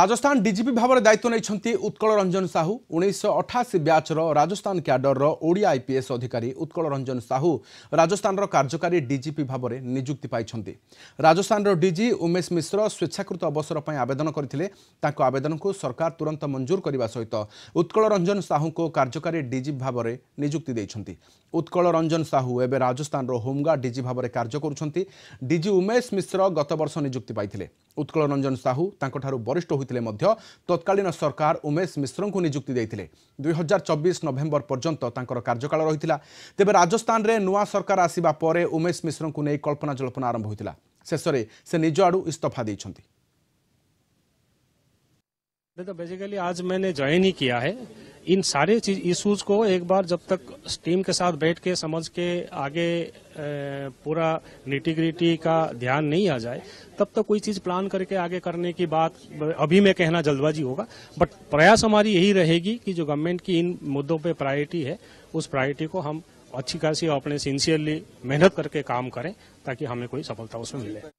Rajasthan DGP ভাবে দায়িত্ব নিয়েছেন উৎকল রঞ্জন সাহু উনিশশো ব্যাচর রাজস্থান ক্যাডরর ওড়িয়া আইপিএস অধিকারী উৎকল রঞ্জন সাহু রাজস্থানর কার্যকারী ডিজিপি ভাবে নিযুক্তি পাইছেন রাজস্থানর ডিজি উমেশ মিশ্র স্বেচ্ছাকৃত অবসর পাই আবেদন করে তাঁর আবেদনকু সরকার তুরন্ত মঞ্জুর করা সহ উৎকল রঞ্জন সাহুঙ্ কার্যকারী ডিজি ভাবে নিযুক্তি দিয়েছেন উৎকল রঞ্জন সাহু এবে রাজস্থানর হোমগার্ড ডিজি ভাবে কার্য করছেন ডিজি উমেশ মিশ্র গত বর্ষ নিযুক্তি পাইলে ଉତ୍କଳ ରଞ୍ଜନ ସାହୁ ତାଙ୍କଠାରୁ ବରିଷ୍ଠ ହୋଇଥିଲେ ମଧ୍ୟ ତତ୍କାଳୀନ ସରକାର ଉମେଶ ମିଶ୍ରଙ୍କୁ ନିଯୁକ୍ତି ଦେଇଥିଲେ ଦୁଇ ହଜାର ଚବିଶ ନଭେମ୍ବର ପର୍ଯ୍ୟନ୍ତ ତାଙ୍କର କାର୍ଯ୍ୟକାଳ ରହିଥିଲା ତେବେ ରାଜସ୍ଥାନରେ ନୂଆ ସରକାର ଆସିବା ପରେ ଉମେଶ ମିଶ୍ରଙ୍କୁ ନେଇ କଳ୍ପନା ଜଳ୍ପନା ଆରମ୍ଭ ହୋଇଥିଲା ଶେଷରେ ସେ ନିଜ ଆଡ଼ୁ ଇସ୍ତଫା ଦେଇଛନ୍ତି तो बेसिकली आज मैंने ज्वाइन ही किया है इन सारे चीज इश्यूज को एक बार जब तक टीम के साथ बैठ के समझ के आगे पूरा निटिग्रिटी का ध्यान नहीं आ जाए तब तक कोई चीज प्लान करके आगे करने की बात अभी मैं कहना जल्दबाजी होगा बट प्रयास हमारी यही रहेगी कि जो गवर्नमेंट की इन मुद्दों पे प्रायोरिटी है उस प्रायोरिटी को हम अच्छी खासी अपने सिंसियरली मेहनत करके काम करें ताकि हमें कोई सफलता उसमें मिले